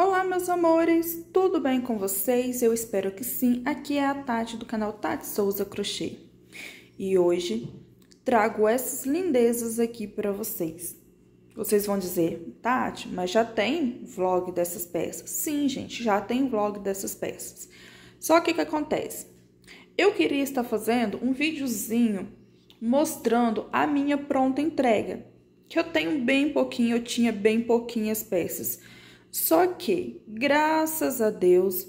Olá, meus amores, tudo bem com vocês? Eu espero que sim. Aqui é a Tati do canal Tati Souza Crochê e hoje trago essas lindezas aqui para vocês. Vocês vão dizer, Tati, mas já tem vlog dessas peças? Sim, gente, já tem vlog dessas peças. Só que o que acontece? Eu queria estar fazendo um videozinho mostrando a minha pronta entrega, que eu tenho bem pouquinho, eu tinha bem pouquinhas peças. Só que, graças a Deus,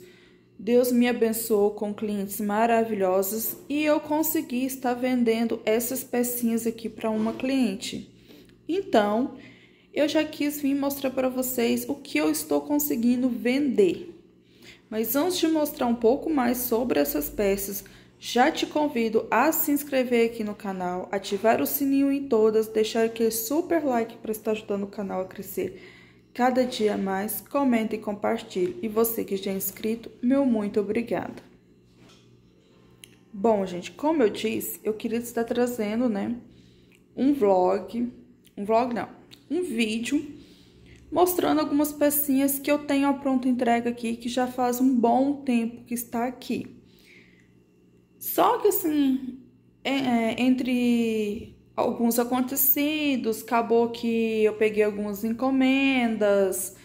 Deus me abençoou com clientes maravilhosos e eu consegui estar vendendo essas pecinhas aqui para uma cliente. Então, eu já quis vir mostrar para vocês o que eu estou conseguindo vender. Mas antes de mostrar um pouco mais sobre essas peças, já te convido a se inscrever aqui no canal, ativar o sininho em todas, deixar aquele super like para estar ajudando o canal a crescer cada dia mais, comente e compartilhe. E você que já é inscrito, meu muito obrigada. Bom, gente, como eu disse, eu queria estar trazendo, né, um vlog, um vlog não, um vídeo mostrando algumas pecinhas que eu tenho a pronta entrega aqui, que já faz um bom tempo que está aqui. Só que assim, é, é, entre alguns acontecidos, acabou que eu peguei algumas encomendas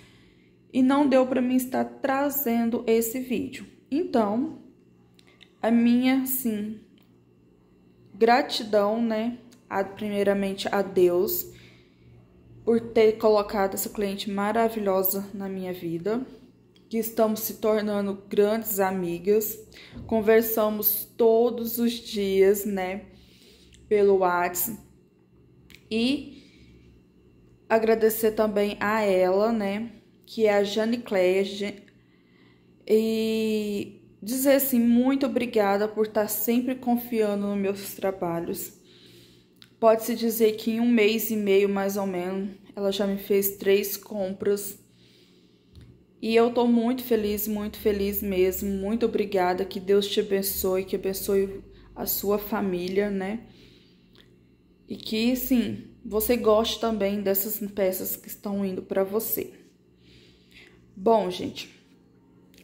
e não deu para mim estar trazendo esse vídeo. Então, a minha, sim, gratidão, né? A, primeiramente a Deus por ter colocado essa cliente maravilhosa na minha vida, que estamos se tornando grandes amigas, conversamos todos os dias, né? Pelo WhatsApp, e agradecer também a ela, né? Que é a Jane Clége. E dizer assim, muito obrigada por estar sempre confiando nos meus trabalhos. Pode-se dizer que em um mês e meio, mais ou menos, ela já me fez três compras. E eu tô muito feliz, muito feliz mesmo. Muito obrigada. Que Deus te abençoe, que abençoe a sua família, né? E que, sim, você goste também dessas peças que estão indo para você. Bom, gente,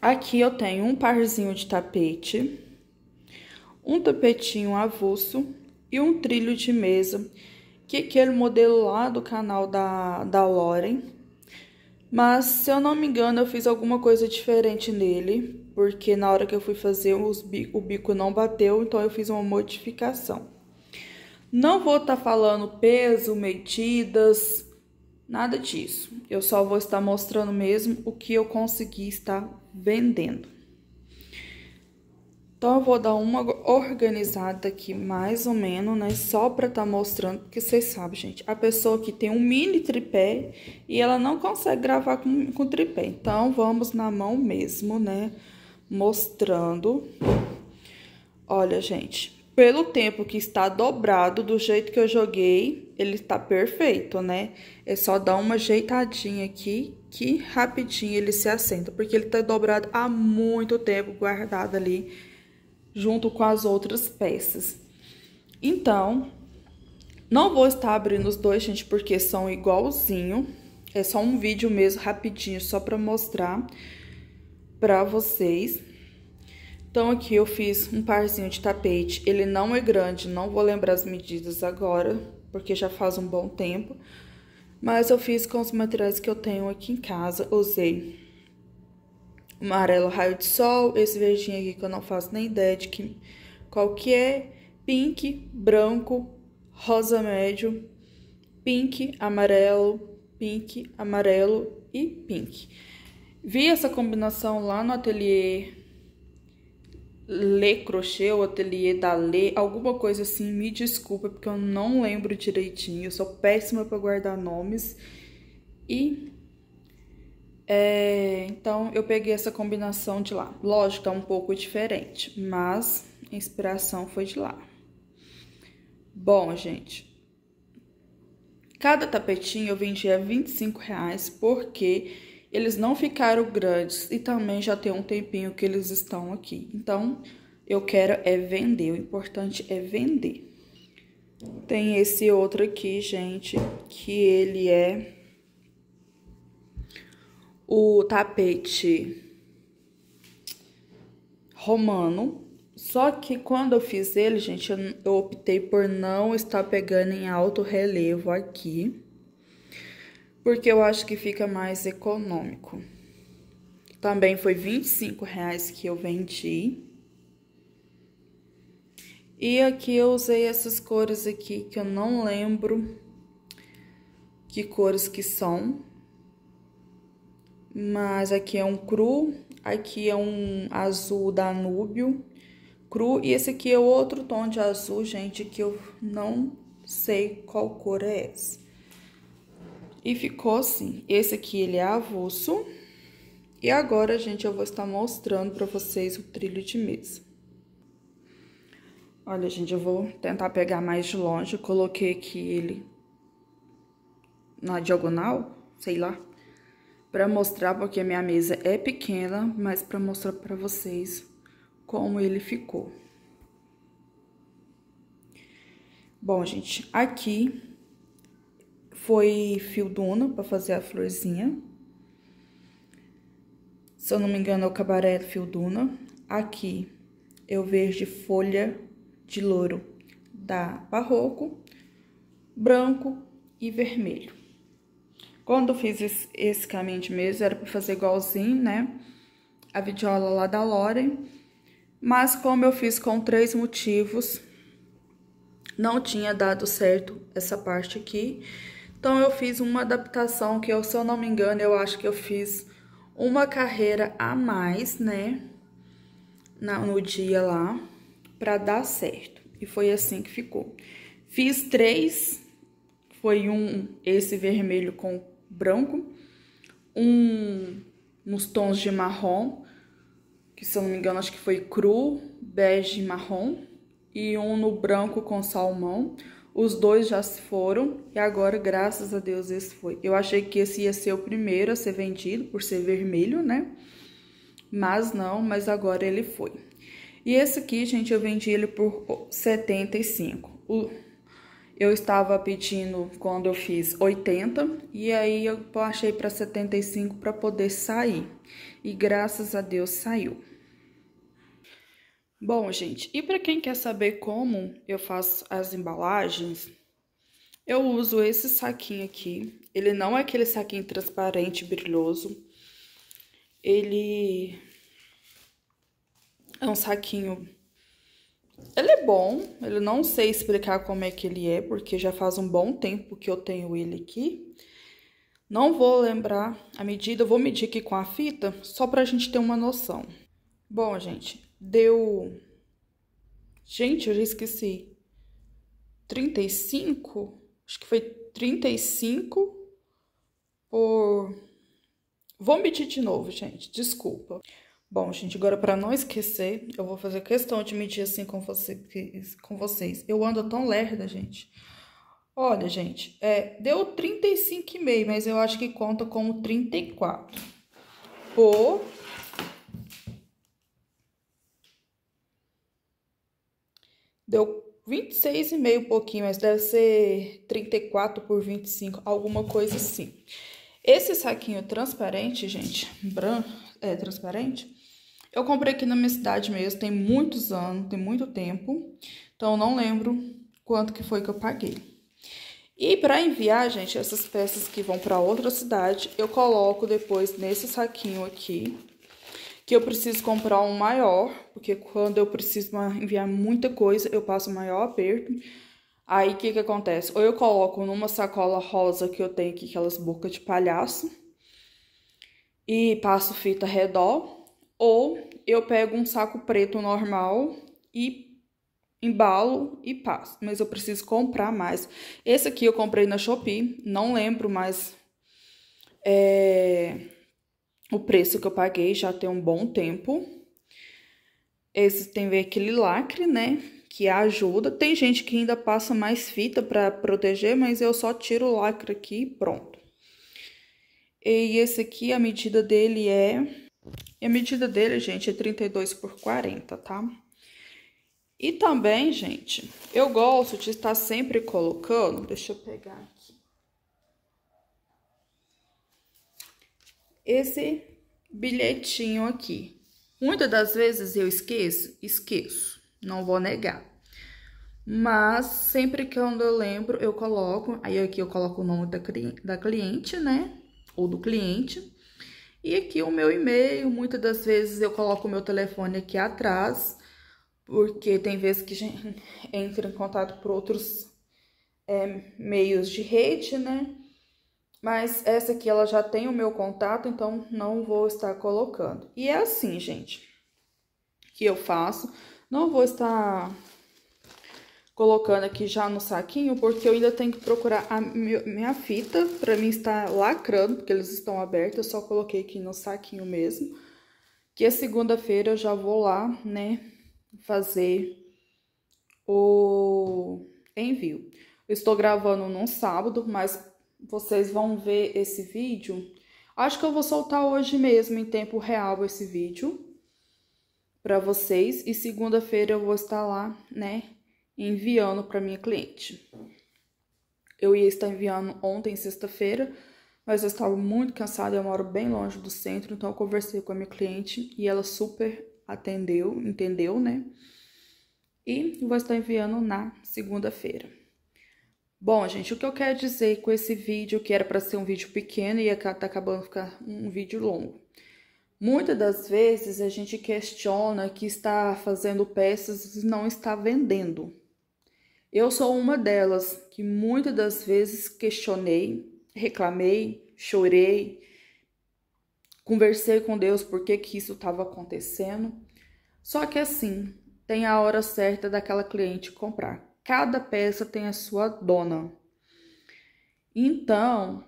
aqui eu tenho um parzinho de tapete, um tapetinho avulso e um trilho de mesa, que é aquele modelo lá do canal da, da Loren. Mas, se eu não me engano, eu fiz alguma coisa diferente nele, porque na hora que eu fui fazer os, o bico não bateu, então eu fiz uma modificação. Não vou estar tá falando peso, medidas, nada disso. Eu só vou estar mostrando mesmo o que eu consegui estar vendendo. Então, eu vou dar uma organizada aqui, mais ou menos, né? Só pra estar tá mostrando, porque vocês sabem, gente, a pessoa que tem um mini tripé e ela não consegue gravar com, com tripé. Então, vamos na mão mesmo, né? Mostrando. Olha, gente, pelo tempo que está dobrado, do jeito que eu joguei, ele está perfeito, né? É só dar uma ajeitadinha aqui, que rapidinho ele se assenta, porque ele está dobrado há muito tempo, guardado ali, junto com as outras peças. Então, não vou estar abrindo os dois, gente, porque são igualzinho. É só um vídeo mesmo, rapidinho, só para mostrar para vocês. Então aqui eu fiz um parzinho de tapete, ele não é grande, não vou lembrar as medidas agora, porque já faz um bom tempo. Mas eu fiz com os materiais que eu tenho aqui em casa, usei amarelo raio de sol, esse verdinho aqui que eu não faço nem ideia de que, qual que é, pink, branco, rosa médio, pink, amarelo, pink, amarelo e pink. Vi essa combinação lá no ateliê Lê Crochê ou Ateliê da Lê, alguma coisa assim, me desculpa, porque eu não lembro direitinho, eu sou péssima para guardar nomes. E é, então eu peguei essa combinação de lá. Lógico, é um pouco diferente, mas a inspiração foi de lá. Bom, gente, cada tapetinho eu vendia 25 reais porque eles não ficaram grandes e também já tem um tempinho que eles estão aqui. Então, eu quero é vender, o importante é vender. Tem esse outro aqui, gente, que ele é o tapete romano. Só que quando eu fiz ele, gente, eu optei por não estar pegando em alto relevo aqui porque eu acho que fica mais econômico. Também foi 25 reais que eu vendi. E aqui eu usei essas cores aqui que eu não lembro que cores que são. Mas aqui é um cru, aqui é um azul danúbio cru. E esse aqui é outro tom de azul, gente, que eu não sei qual cor é essa. E ficou assim. Esse aqui, ele é avulso. E agora, gente, eu vou estar mostrando para vocês o trilho de mesa. Olha, gente, eu vou tentar pegar mais de longe. Eu coloquei aqui ele na diagonal, sei lá, para mostrar porque a minha mesa é pequena, mas para mostrar para vocês como ele ficou. Bom, gente, aqui foi fio duna para fazer a florzinha. Se eu não me engano, é o cabaré fio duna. Aqui eu vejo folha de louro da Barroco, branco e vermelho. Quando eu fiz esse, esse caminho de mesa, era para fazer igualzinho, né? A vidiola lá da Loren. Mas como eu fiz com três motivos, não tinha dado certo essa parte aqui. Então eu fiz uma adaptação que, eu, se eu não me engano, eu acho que eu fiz uma carreira a mais, né? Na, no dia lá, para dar certo. E foi assim que ficou. Fiz três, foi um esse vermelho com branco, um nos tons de marrom, que se eu não me engano acho que foi cru, bege marrom, e um no branco com salmão. Os dois já se foram e agora, graças a Deus, esse foi. Eu achei que esse ia ser o primeiro a ser vendido por ser vermelho, né? Mas não, mas agora ele foi. E esse aqui, gente, eu vendi ele por 75. O eu estava pedindo quando eu fiz 80 e aí eu achei para 75 para poder sair. E graças a Deus saiu. Bom, gente, e para quem quer saber como eu faço as embalagens, eu uso esse saquinho aqui. Ele não é aquele saquinho transparente, brilhoso. Ele é um saquinho... Ele é bom, eu não sei explicar como é que ele é, porque já faz um bom tempo que eu tenho ele aqui. Não vou lembrar a medida, eu vou medir aqui com a fita, só pra gente ter uma noção. Bom, gente, deu. Gente, eu já esqueci. 35? Acho que foi 35 por. Vou medir de novo, gente, desculpa. Bom, gente, agora para não esquecer, eu vou fazer questão de medir assim com, vocês, com vocês. Eu ando tão lerda, gente. Olha, gente, é, deu 35,5, mas eu acho que conta como 34. Por Deu 26,5 e meio pouquinho, mas deve ser 34 por 25, alguma coisa assim. Esse saquinho transparente, gente, branco, é transparente, eu comprei aqui na minha cidade mesmo, tem muitos anos, tem muito tempo. Então, não lembro quanto que foi que eu paguei. E para enviar, gente, essas peças que vão para outra cidade, eu coloco depois nesse saquinho aqui que eu preciso comprar um maior, porque quando eu preciso enviar muita coisa, eu passo maior aperto. Aí o que que acontece? Ou eu coloco numa sacola rosa que eu tenho aqui, aquelas bocas de palhaço, e passo fita redol, ou eu pego um saco preto normal e embalo e passo. Mas eu preciso comprar mais. Esse aqui eu comprei na Shopee, não lembro, mas é eh, o preço que eu paguei já tem um bom tempo. Esse tem aquele lacre, né? Que ajuda. Tem gente que ainda passa mais fita para proteger, mas eu só tiro o lacre aqui e pronto. E esse aqui, a medida dele é... E a medida dele, gente, é 32 por 40, tá? E também, gente, eu gosto de estar sempre colocando... Deixa eu pegar aqui. esse bilhetinho aqui. Muitas das vezes eu esqueço, esqueço, não vou negar. Mas sempre que eu lembro, eu coloco, aí aqui eu coloco o nome da, da cliente, né? Ou do cliente. E aqui o meu e-mail, muitas das vezes eu coloco o meu telefone aqui atrás, porque tem vezes que a gente entra em contato por outros é, meios de rede, né? Mas essa aqui ela já tem o meu contato, então não vou estar colocando. E é assim, gente, que eu faço. Não vou estar colocando aqui já no saquinho, porque eu ainda tenho que procurar a minha fita para mim estar lacrando, porque eles estão abertos, eu só coloquei aqui no saquinho mesmo. Que segunda-feira eu já vou lá, né, fazer o envio. Eu estou gravando num sábado, mas vocês vão ver esse vídeo. Acho que eu vou soltar hoje mesmo, em tempo real, esse vídeo para vocês. E segunda-feira eu vou estar lá, né, enviando para minha cliente. Eu ia estar enviando ontem, sexta-feira, mas eu estava muito cansada, eu moro bem longe do centro, então eu conversei com a minha cliente e ela super atendeu, entendeu, né? E vou estar enviando na segunda-feira. Bom, gente, o que eu quero dizer com esse vídeo, que era para ser um vídeo pequeno e está acabando ficar um vídeo longo. Muitas das vezes a gente questiona que está fazendo peças e não está vendendo. Eu sou uma delas que muitas das vezes questionei, reclamei, chorei, conversei com Deus por que, que isso estava acontecendo. Só que assim, tem a hora certa daquela cliente comprar. Cada peça tem a sua dona. Então,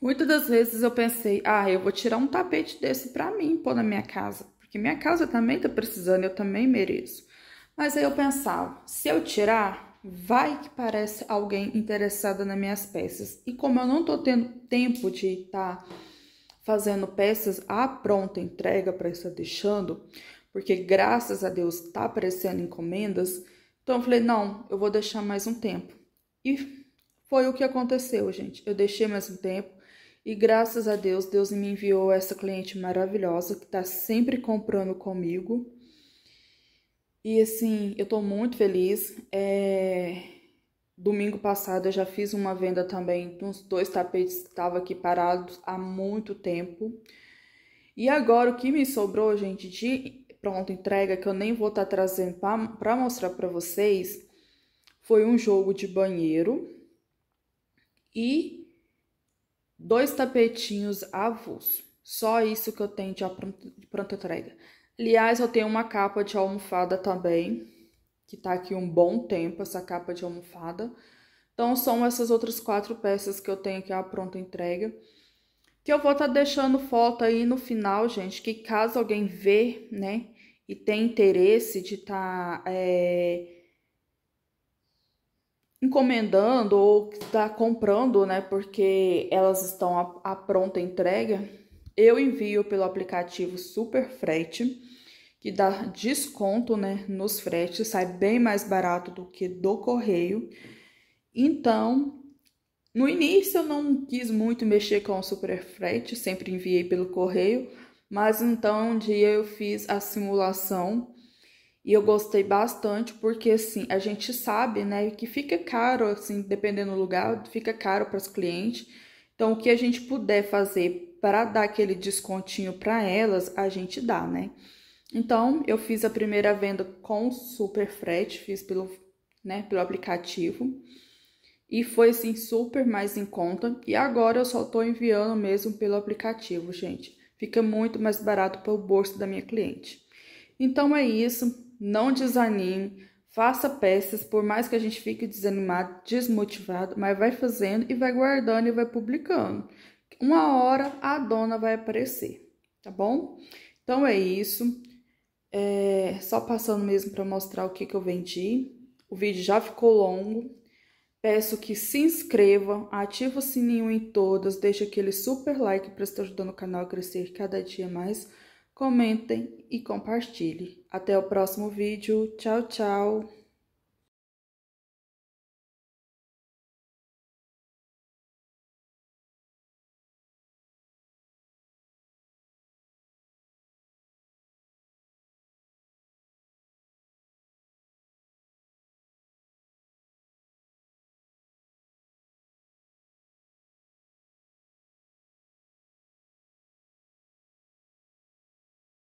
muitas das vezes eu pensei, ah, eu vou tirar um tapete desse para mim pôr na minha casa, porque minha casa também tá precisando, eu também mereço. Mas aí eu pensava, se eu tirar, vai que parece alguém interessada nas minhas peças. E como eu não tô tendo tempo de estar tá fazendo peças à pronta entrega para estar deixando, porque graças a Deus tá aparecendo encomendas, então eu falei, não, eu vou deixar mais um tempo. E foi o que aconteceu, gente. Eu deixei mais um tempo e graças a Deus, Deus me enviou essa cliente maravilhosa que tá sempre comprando comigo. E assim, eu tô muito feliz. É... Domingo passado eu já fiz uma venda também de uns dois tapetes que estavam aqui parados há muito tempo. E agora o que me sobrou, gente, de pronto entrega que eu nem vou estar tá trazendo para mostrar para vocês foi um jogo de banheiro e dois tapetinhos avulso. Só isso que eu tenho de pronta entrega. Aliás, eu tenho uma capa de almofada também, que tá aqui um bom tempo essa capa de almofada. Então são essas outras quatro peças que eu tenho aqui a pronta entrega. Que eu vou estar tá deixando foto aí no final, gente, que caso alguém ver, né, e tem interesse de estar tá, é, encomendando ou está comprando, né? Porque elas estão à, à pronta entrega, eu envio pelo aplicativo Super Frete, que dá desconto, né, nos fretes, sai bem mais barato do que do correio. Então, no início eu não quis muito mexer com o super frete, sempre enviei pelo correio, mas então um dia eu fiz a simulação e eu gostei bastante porque assim, a gente sabe, né, que fica caro assim, dependendo do lugar, fica caro para os clientes. Então o que a gente puder fazer para dar aquele descontinho para elas, a gente dá, né? Então, eu fiz a primeira venda com super frete, fiz pelo, né, pelo aplicativo. E foi, assim, super mais em conta. E agora eu só tô enviando mesmo pelo aplicativo, gente. Fica muito mais barato para o bolso da minha cliente. Então é isso, não desanime, faça peças, por mais que a gente fique desanimado, desmotivado, mas vai fazendo e vai guardando e vai publicando. Uma hora a dona vai aparecer, tá bom? Então é isso. É, só passando mesmo para mostrar o que, que eu vendi. O vídeo já ficou longo, Peço que se inscrevam, ative o sininho em todas, deixe aquele super like para estar ajudando o canal a crescer cada dia mais. Comentem e compartilhem. Até o próximo vídeo. Tchau, tchau!